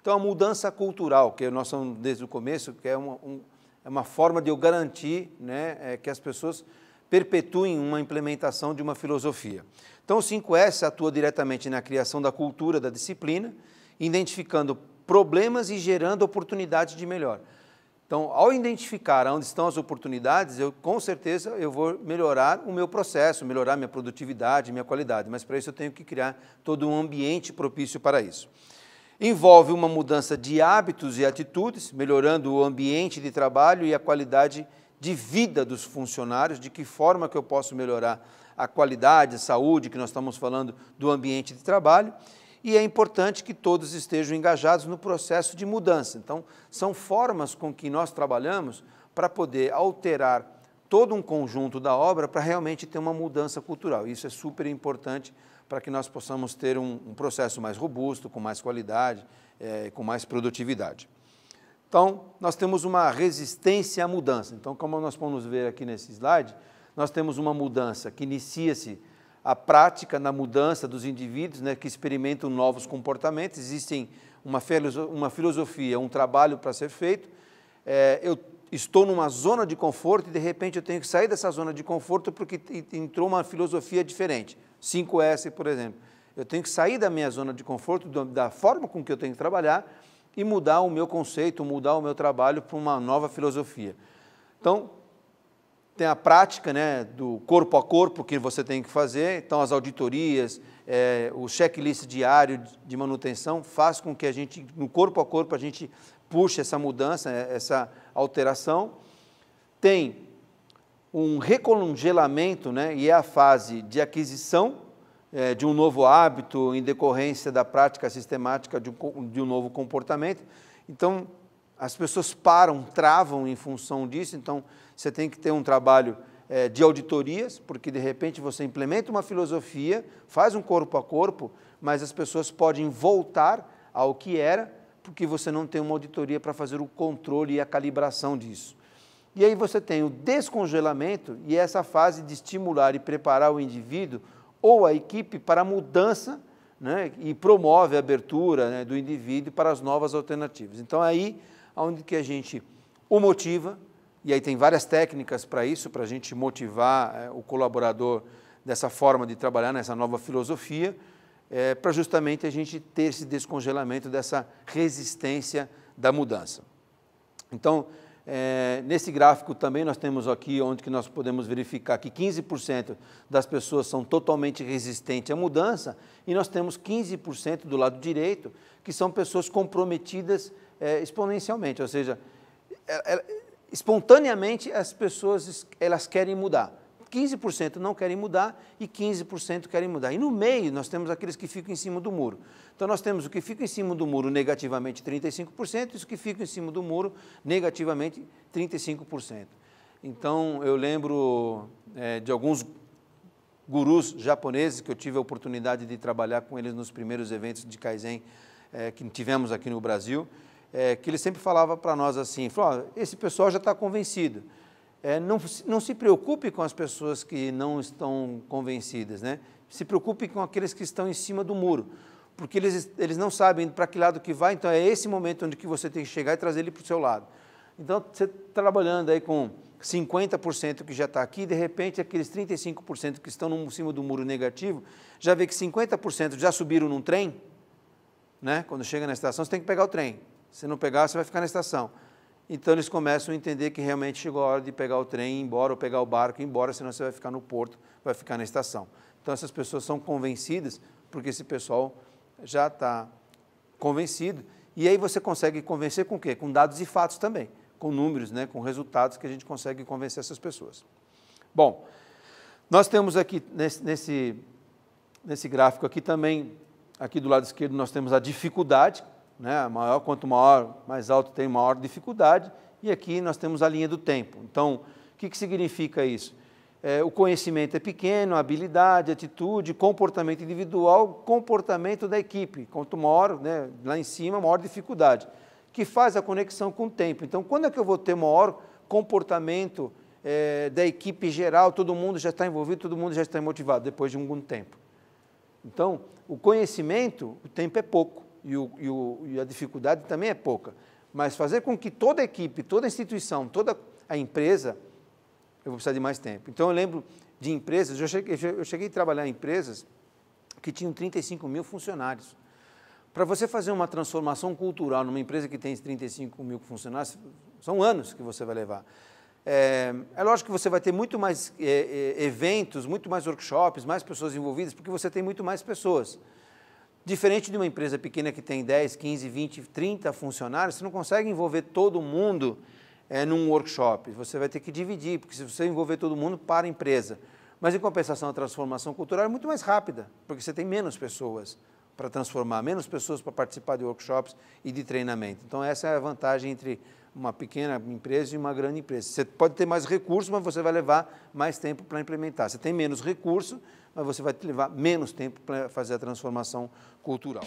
Então, a mudança cultural, que nós estamos desde o começo, que é uma, um, é uma forma de eu garantir né, é, que as pessoas perpetuem uma implementação de uma filosofia. Então, o 5S atua diretamente na criação da cultura da disciplina, identificando problemas e gerando oportunidades de melhor. Então, ao identificar onde estão as oportunidades, eu com certeza eu vou melhorar o meu processo, melhorar minha produtividade, minha qualidade, mas para isso eu tenho que criar todo um ambiente propício para isso. Envolve uma mudança de hábitos e atitudes, melhorando o ambiente de trabalho e a qualidade de vida dos funcionários, de que forma que eu posso melhorar a qualidade, a saúde, que nós estamos falando do ambiente de trabalho, e é importante que todos estejam engajados no processo de mudança. Então, são formas com que nós trabalhamos para poder alterar todo um conjunto da obra para realmente ter uma mudança cultural. Isso é super importante para que nós possamos ter um, um, processo mais robusto, com mais qualidade, é, com mais produtividade. Então, nós temos uma resistência à mudança. Então, como nós podemos ver aqui nesse slide, nós temos uma mudança que inicia-se a prática na mudança dos indivíduos né, que experimentam novos comportamentos. Existem uma, uma filosofia, um trabalho para ser feito. É, eu estou numa zona de conforto e de repente eu tenho que sair dessa zona de conforto porque entrou uma filosofia diferente. 5S, por exemplo. Eu tenho que sair da minha zona de conforto, da forma com que eu tenho que trabalhar e mudar o meu conceito, mudar o meu trabalho para uma nova filosofia. Então, tem a prática né, do corpo a corpo que você tem que fazer, então as auditorias, é, o checklist diário de manutenção faz com que a gente, no corpo a corpo, a gente puxe essa mudança, essa alteração. Tem um recongelamento, né, e é a fase de aquisição é, de um novo hábito em decorrência da prática sistemática de um, de um novo comportamento. Então, as pessoas param, travam em função disso, então você tem que ter um trabalho é, de auditorias, porque de repente você implementa uma filosofia, faz um corpo a corpo, mas as pessoas podem voltar ao que era, porque você não tem uma auditoria para fazer o controle e a calibração disso. E aí você tem o descongelamento e essa fase de estimular e preparar o indivíduo ou a equipe para a mudança né, e promove a abertura né, do indivíduo para as novas alternativas. Então é aí onde que a gente o motiva, e aí tem várias técnicas para isso, para a gente motivar é, o colaborador dessa forma de trabalhar, nessa nova filosofia, é, para justamente a gente ter esse descongelamento dessa resistência da mudança. Então, é, nesse gráfico também nós temos aqui onde que nós podemos verificar que 15% das pessoas são totalmente resistentes à mudança e nós temos 15% do lado direito que são pessoas comprometidas é, exponencialmente, ou seja, é, é, espontaneamente as pessoas elas querem mudar. 15% não querem mudar e 15% querem mudar. E no meio nós temos aqueles que ficam em cima do muro. Então nós temos o que fica em cima do muro negativamente 35% e os que ficam em cima do muro negativamente 35%. Então eu lembro é, de alguns gurus japoneses que eu tive a oportunidade de trabalhar com eles nos primeiros eventos de Kaizen é, que tivemos aqui no Brasil, é, que ele sempre falava para nós assim, falou, oh, esse pessoal já está convencido, é, não, não se preocupe com as pessoas que não estão convencidas, né? se preocupe com aqueles que estão em cima do muro, porque eles, eles não sabem para que lado que vai, então é esse momento onde que você tem que chegar e trazer ele para o seu lado. Então, você trabalhando aí com 50% que já está aqui, de repente aqueles 35% que estão em cima do muro negativo, já vê que 50% já subiram num trem, né? quando chega na estação você tem que pegar o trem, se não pegar você vai ficar na estação. Então eles começam a entender que realmente chegou a hora de pegar o trem e ir embora, ou pegar o barco e ir embora, senão você vai ficar no porto, vai ficar na estação. Então essas pessoas são convencidas, porque esse pessoal já está convencido. E aí você consegue convencer com o quê? Com dados e fatos também, com números, né? com resultados que a gente consegue convencer essas pessoas. Bom, nós temos aqui nesse, nesse, nesse gráfico aqui também, aqui do lado esquerdo nós temos a dificuldade, né? maior quanto maior, mais alto tem maior dificuldade, e aqui nós temos a linha do tempo. Então, o que, que significa isso? É, o conhecimento é pequeno, habilidade, atitude, comportamento individual, comportamento da equipe. Quanto maior, né, lá em cima, maior dificuldade, que faz a conexão com o tempo. Então, quando é que eu vou ter maior comportamento é, da equipe geral? Todo mundo já está envolvido, todo mundo já está motivado depois de algum tempo. Então, o conhecimento, o tempo é pouco e, o, e, o, e a dificuldade também é pouca. Mas fazer com que toda a equipe, toda a instituição, toda a empresa, eu vou precisar de mais tempo. Então eu lembro de empresas, eu cheguei, eu cheguei a trabalhar em empresas que tinham 35 mil funcionários. Para você fazer uma transformação cultural numa empresa que tem 35 mil funcionários, são anos que você vai levar. É, é lógico que você vai ter muito mais é, é, eventos, muito mais workshops, mais pessoas envolvidas, porque você tem muito mais pessoas. Diferente de uma empresa pequena que tem 10, 15, 20, 30 funcionários, você não consegue envolver todo mundo é, num workshop. Você vai ter que dividir, porque se você envolver todo mundo, para a empresa. Mas, em compensação, a transformação cultural é muito mais rápida, porque você tem menos pessoas para transformar, menos pessoas para participar de workshops e de treinamento. Então, essa é a vantagem entre uma pequena empresa e uma grande empresa. Você pode ter mais recursos, mas você vai levar mais tempo para implementar. Você tem menos recurso, mas você vai levar menos tempo para fazer a transformação cultural.